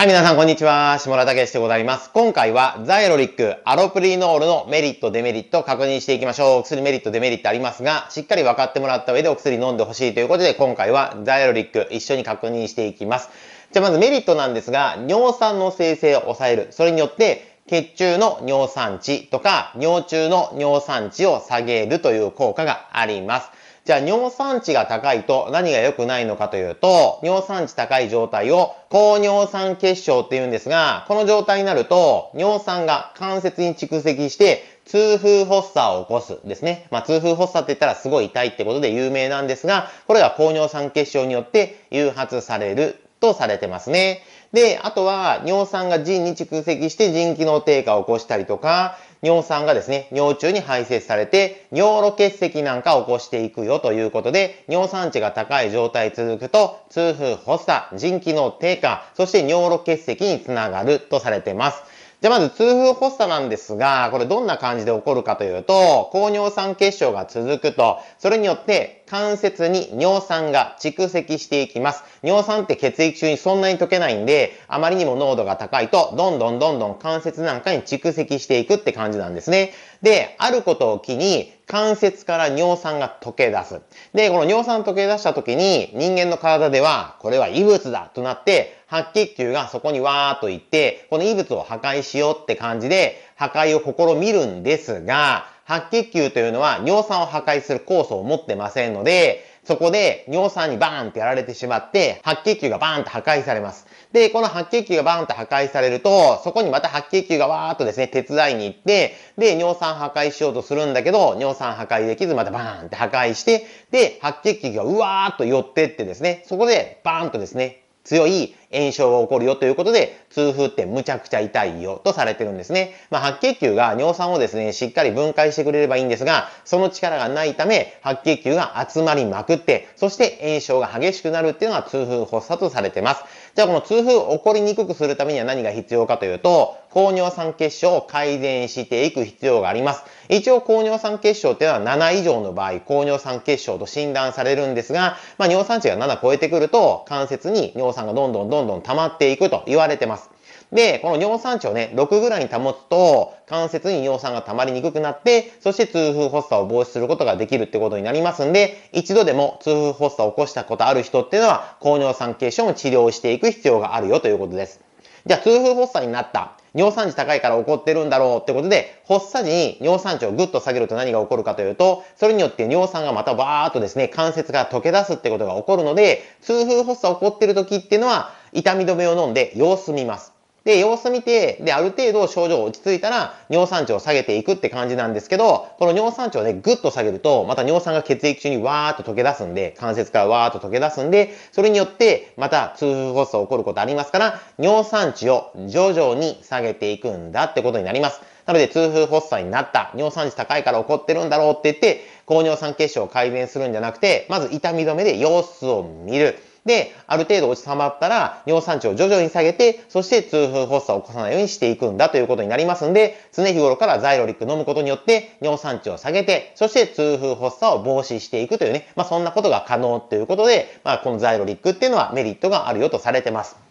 はい、皆さん、こんにちは。下田武史でございます。今回は、ザイロリック、アロプリノールのメリット、デメリットを確認していきましょう。お薬メリット、デメリットありますが、しっかり分かってもらった上でお薬飲んでほしいということで、今回は、ザイロリック、一緒に確認していきます。じゃあ、まずメリットなんですが、尿酸の生成を抑える。それによって、血中の尿酸値とか、尿中の尿酸値を下げるという効果があります。じゃあ尿酸値が高いと何が良くないのかというと、尿酸値高い状態を高尿酸結晶って言うんですが、この状態になると尿酸が関節に蓄積して痛風発作を起こすですね。まあ、痛風発作って言ったらすごい痛いってことで有名なんですが、これが高尿酸結晶によって誘発されるとされてますね。で、あとは尿酸が腎に蓄積して腎機能低下を起こしたりとか、尿酸がですね、尿中に排泄されて、尿路結石なんかを起こしていくよということで、尿酸値が高い状態続くと、痛風、発作、腎機能低下、そして尿路結石につながるとされてます。じゃあまず痛風発作なんですが、これどんな感じで起こるかというと、高尿酸血症が続くと、それによって関節に尿酸が蓄積していきます。尿酸って血液中にそんなに溶けないんで、あまりにも濃度が高いと、どんどんどんどん関節なんかに蓄積していくって感じなんですね。で、あることを機に、関節から尿酸が溶け出す。で、この尿酸溶け出した時に人間の体ではこれは異物だとなって白血球がそこにわーっと行ってこの異物を破壊しようって感じで破壊を試みるんですが白血球というのは尿酸を破壊する酵素を持ってませんのでそこで尿酸にバーンってやられてしまって、白血球がバーンと破壊されます。で、この白血球がバーンと破壊されると、そこにまた白血球がわーっとですね、手伝いに行って、で、尿酸破壊しようとするんだけど、尿酸破壊できず、またバーンって破壊して、で、白血球がうわーっと寄ってってですね、そこでバーンとですね、強い炎症が起こるよということで、痛風ってむちゃくちゃ痛いよとされてるんですね。まあ、白血球が尿酸をですね、しっかり分解してくれればいいんですが、その力がないため、白血球が集まりまくって、そして炎症が激しくなるっていうのが痛風発作とされてます。じゃあこの痛風を起こりにくくするためには何が必要かというと、高尿酸血症を改善していく必要があります。一応、高尿酸血症っていうのは7以上の場合、高尿酸血症と診断されるんですが、まあ、尿酸値が7超えてくると、関節に尿酸がどんどんどんどんどん溜まっていくと言われてます。で、この尿酸値をね、6ぐらいに保つと、関節に尿酸が溜まりにくくなって、そして痛風発作を防止することができるってことになりますんで、一度でも痛風発作を起こしたことある人っていうのは、高尿酸血症の治療をしていく必要があるよということです。じゃあ痛風発作になった。尿酸値高いから起こってるんだろうってことで、発作時に尿酸値をぐっと下げると何が起こるかというと、それによって尿酸がまたバーっとですね、関節が溶け出すってことが起こるので、痛風発作起こってる時っていうのは、痛み止めを飲んで様子見ます。で、様子見て、で、ある程度症状落ち着いたら、尿酸値を下げていくって感じなんですけど、この尿酸値をね、ぐっと下げると、また尿酸が血液中にわーっと溶け出すんで、関節からわーっと溶け出すんで、それによって、また痛風発作起こることありますから、尿酸値を徐々に下げていくんだってことになります。なので、痛風発作になった、尿酸値高いから起こってるんだろうって言って、高尿酸血症を改善するんじゃなくて、まず痛み止めで様子を見る。で、ある程度落ちたまったら、尿酸値を徐々に下げて、そして痛風発作を起こさないようにしていくんだということになりますんで、常日頃からザイロリック飲むことによって、尿酸値を下げて、そして痛風発作を防止していくというね、まあそんなことが可能ということで、まあこのザイロリックっていうのはメリットがあるよとされてます。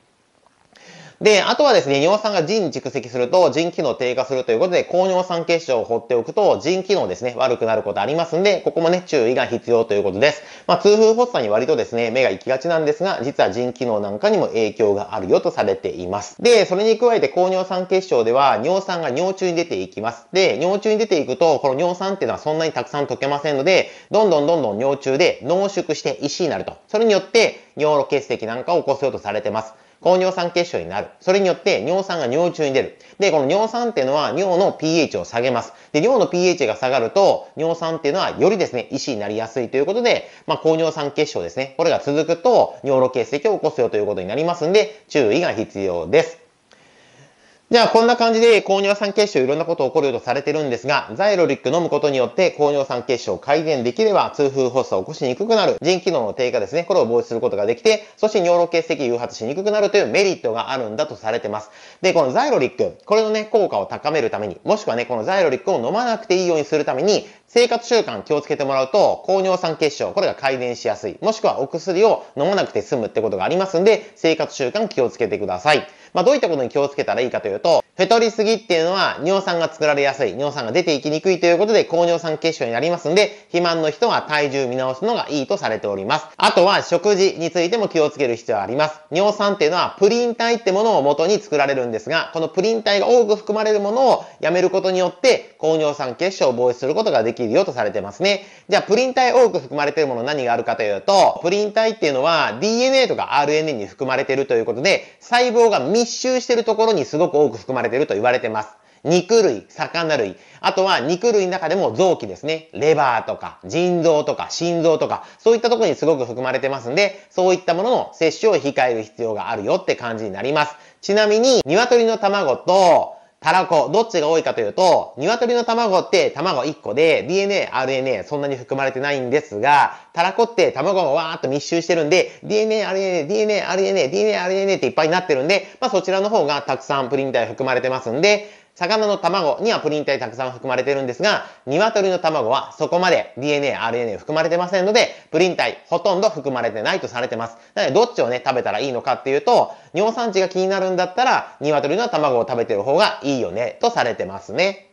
で、あとはですね、尿酸が腎に蓄積すると腎機能低下するということで、高尿酸結晶を放っておくと腎機能ですね、悪くなることありますんで、ここもね、注意が必要ということです。まあ、痛風発作に割とですね、目が行きがちなんですが、実は腎機能なんかにも影響があるよとされています。で、それに加えて高尿酸結晶では、尿酸が尿中に出ていきます。で、尿中に出ていくと、この尿酸っていうのはそんなにたくさん溶けませんので、どんどんどんどん尿中で濃縮して石になると。それによって、尿路結石なんかを起こすようとされてます。高尿酸結晶になる。それによって尿酸が尿中に出る。で、この尿酸っていうのは尿の pH を下げます。で、尿の pH が下がると、尿酸っていうのはよりですね、師になりやすいということで、まあ、高尿酸結晶ですね。これが続くと、尿路結石を起こすよということになりますんで、注意が必要です。じゃあこんな感じで高尿酸血症いろんなこと起こるとされてるんですが、ザイロリック飲むことによって高尿酸血症を改善できれば痛風発作を起こしにくくなる、腎機能の低下ですね、これを防止することができて、そして尿路結石誘発しにくくなるというメリットがあるんだとされてます。で、このザイロリック、これのね、効果を高めるために、もしくはね、このザイロリックを飲まなくていいようにするために、生活習慣気をつけてもらうと、高尿酸血症、これが改善しやすい、もしくはお薬を飲まなくて済むってことがありますんで、生活習慣気をつけてください。まあ、どういったことに気をつけたらいいかというと、太りすぎっていうのは尿酸が作られやすい、尿酸が出ていきにくいということで、高尿酸結晶になりますんで、肥満の人は体重見直すのがいいとされております。あとは食事についても気をつける必要があります。尿酸っていうのはプリン体ってものを元に作られるんですが、このプリン体が多く含まれるものをやめることによって、高尿酸結晶を防止することができるよとされてますね。じゃあ、プリン体多く含まれているもの何があるかというと、プリン体っていうのは DNA とか RNA に含まれているということで、細胞が密集しているところにすごく多く含まれれていると言われてます。肉類、魚類、あとは肉類の中でも臓器ですね。レバーとか、腎臓とか、心臓とか、そういったとこにすごく含まれてますんで、そういったものの摂取を控える必要があるよって感じになります。ちなみに、鶏の卵と、たらこ、どっちが多いかというと、鶏の卵って卵1個で、DNA、RNA そんなに含まれてないんですが、たらこって卵がわーっと密集してるんで、DNA、RNA、DNA、RNA、DNA、RNA っていっぱいになってるんで、まあそちらの方がたくさんプリン体含まれてますんで、魚の卵にはプリン体たくさん含まれてるんですが、鶏の卵はそこまで DNA、RNA 含まれてませんので、プリン体ほとんど含まれてないとされてます。なので、どっちをね、食べたらいいのかっていうと、尿酸値が気になるんだったら、鶏の卵を食べてる方がいいよね、とされてますね。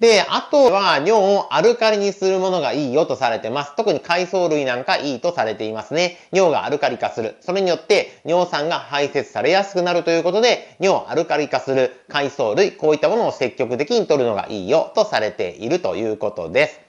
で、あとは尿をアルカリにするものがいいよとされてます。特に海藻類なんかいいとされていますね。尿がアルカリ化する。それによって尿酸が排泄されやすくなるということで、尿アルカリ化する海藻類、こういったものを積極的に摂るのがいいよとされているということです。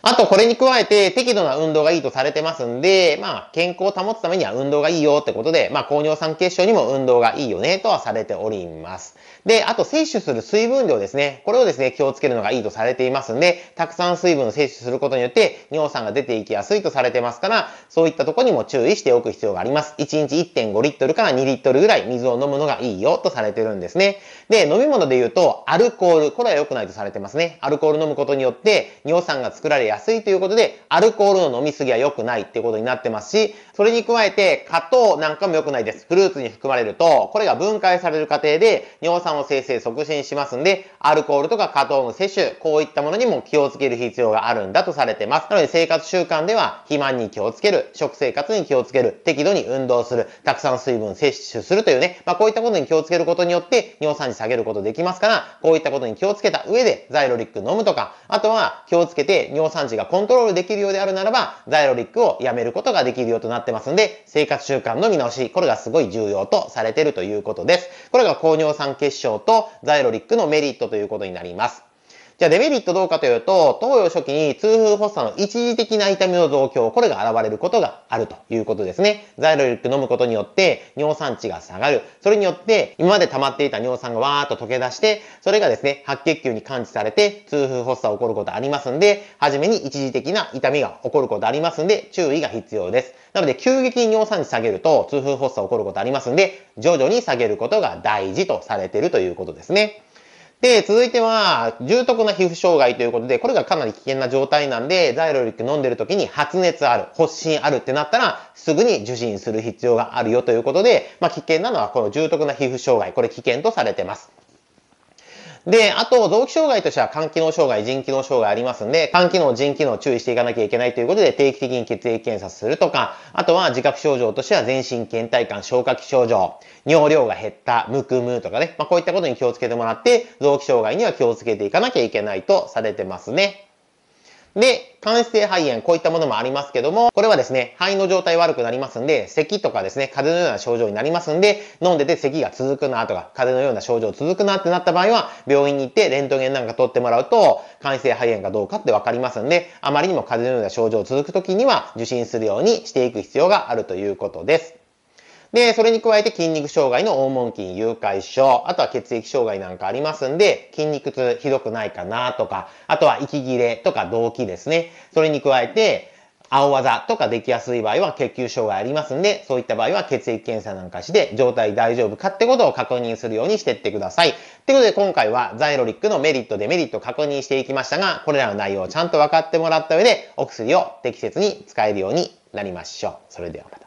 あと、これに加えて、適度な運動がいいとされてますんで、まあ、健康を保つためには運動がいいよってことで、まあ、高尿酸血症にも運動がいいよね、とはされております。で、あと摂取する水分量ですね。これをですね、気をつけるのがいいとされていますんで、たくさん水分を摂取することによって尿酸が出ていきやすいとされてますから、そういったとこにも注意しておく必要があります。1日1.5リットルから2リットルぐらい水を飲むのがいいよとされてるんですね。で、飲み物で言うと、アルコール。これは良くないとされてますね。アルコール飲むことによって尿酸が作られやすいということで、アルコールの飲みすぎは良くないっていうことになってますし、それに加えて、加糖なんかも良くないです。フルーツに含まれると、これが分解される過程で尿酸を生成促進しますんで、アルコールとか加糖の摂取、こういったものにも気をつける必要があるんだとされてます。なので生活習慣では、肥満に気をつける、食生活に気をつける、適度に運動する、たくさん水分摂取するというね、まあこういったことに気をつけることによって、尿酸値下げることできますから、こういったことに気をつけた上で、ザイロリック飲むとか、あとは気をつけて尿酸値がコントロールできるようであるならば、ザイロリックをやめることができるようとなってますんで、生活習慣の見直し、これがすごい重要とされてるということです。これが高尿酸血症証とザイロリックのメリットということになります。じゃあデメリットどうかというと、投与初期に痛風発作の一時的な痛みの増強、これが現れることがあるということですね。ザイロリック飲むことによって尿酸値が下がる。それによって今まで溜まっていた尿酸がわーっと溶け出して、それがですね、白血球に感知されて痛風発作起こることありますんで、はじめに一時的な痛みが起こることありますんで、注意が必要です。なので急激に尿酸値下げると痛風発作起こることありますんで、徐々に下げることが大事とされているということですね。で、続いては、重篤な皮膚障害ということで、これがかなり危険な状態なんで、ザイロリック飲んでる時に発熱ある、発疹あるってなったら、すぐに受診する必要があるよということで、まあ、危険なのはこの重篤な皮膚障害、これ危険とされてます。で、あと、臓器障害としては肝機能障害、腎機能障害ありますんで、肝機能、腎機能注意していかなきゃいけないということで、定期的に血液検査するとか、あとは自覚症状としては全身倦怠感、消化器症状、尿量が減った、むくむとかね、まあ、こういったことに気をつけてもらって、臓器障害には気をつけていかなきゃいけないとされてますね。で、間質性肺炎、こういったものもありますけども、これはですね、肺の状態悪くなりますんで、咳とかですね、風邪のような症状になりますんで、飲んでて咳が続くなとか、風邪のような症状続くなってなった場合は、病院に行ってレントゲンなんか取ってもらうと、間質性肺炎かどうかってわかりますんで、あまりにも風邪のような症状続く時には、受診するようにしていく必要があるということです。で、それに加えて筋肉障害の黄門筋誘拐症、あとは血液障害なんかありますんで、筋肉痛ひどくないかなとか、あとは息切れとか動悸ですね。それに加えて、青技とかできやすい場合は血球障害ありますんで、そういった場合は血液検査なんかして、状態大丈夫かってことを確認するようにしてってください。ということで今回はザイロリックのメリット、デメリット確認していきましたが、これらの内容をちゃんと分かってもらった上で、お薬を適切に使えるようになりましょう。それではまた。